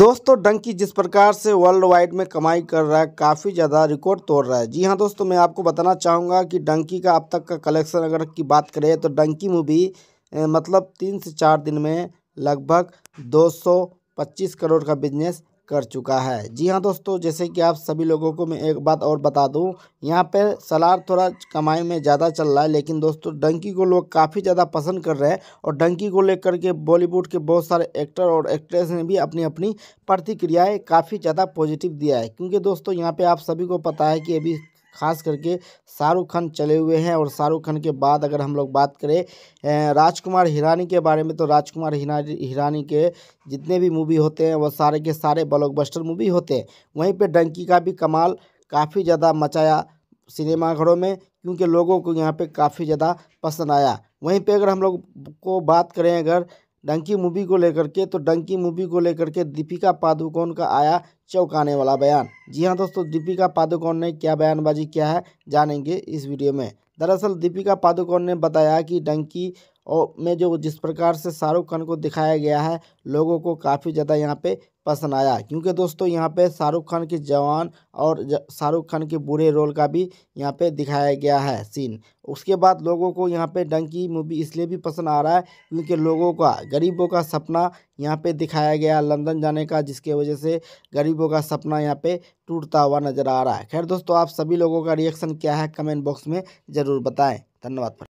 दोस्तों डंकी जिस प्रकार से वर्ल्ड वाइड में कमाई कर रहा है काफ़ी ज़्यादा रिकॉर्ड तोड़ रहा है जी हाँ दोस्तों मैं आपको बताना चाहूँगा कि डंकी का अब तक का कलेक्शन अगर की बात करें तो डंकी मूवी मतलब तीन से चार दिन में लगभग 225 करोड़ का बिजनेस कर चुका है जी हाँ दोस्तों जैसे कि आप सभी लोगों को मैं एक बात और बता दूं यहाँ पे सलार थोड़ा कमाई में ज़्यादा चल रहा है लेकिन दोस्तों डंकी को लोग काफ़ी ज़्यादा पसंद कर रहे हैं और डंकी को लेकर के बॉलीवुड के बहुत सारे एक्टर और एक्ट्रेस ने भी अपनी अपनी प्रतिक्रियाएँ काफ़ी ज़्यादा पॉजिटिव दिया है क्योंकि दोस्तों यहाँ पर आप सभी को पता है कि अभी खास करके शाहरुख खान चले हुए हैं और शाहरुख खान के बाद अगर हम लोग बात करें राजकुमार हिरानी के बारे में तो राजकुमार हिरानी के जितने भी मूवी होते हैं वह सारे के सारे ब्लॉकबस्टर मूवी होते हैं वहीं पे डंकी का भी कमाल काफ़ी ज़्यादा मचाया सिनेमाघरों में क्योंकि लोगों को यहाँ पे काफ़ी ज़्यादा पसंद आया वहीं पर अगर हम लोग को बात करें अगर डंकी मूवी को लेकर के तो डंकी मूवी को लेकर के दीपिका पादुकोण का आया चौंकाने वाला बयान जी हाँ दोस्तों दीपिका पादुकोण ने क्या बयानबाजी किया है जानेंगे इस वीडियो में दरअसल दीपिका पादुकोण ने बताया कि डंकी और में जो जिस प्रकार से शाहरुख खान को दिखाया गया है लोगों को काफ़ी ज़्यादा यहाँ पे पसंद आया क्योंकि दोस्तों यहाँ पे शाहरुख खान के जवान और शाहरुख खान के बुरे रोल का भी यहाँ पे दिखाया गया है सीन उसके बाद लोगों को यहाँ पे डंकी मूवी इसलिए भी पसंद आ रहा है क्योंकि लोगों का गरीबों का सपना यहाँ पे दिखाया गया लंदन जाने का जिसके वजह से गरीबों का सपना यहाँ पे टूटता हुआ नजर आ रहा है खैर दोस्तों आप सभी लोगों का रिएक्शन क्या है कमेंट बॉक्स में ज़रूर बताएँ धन्यवाद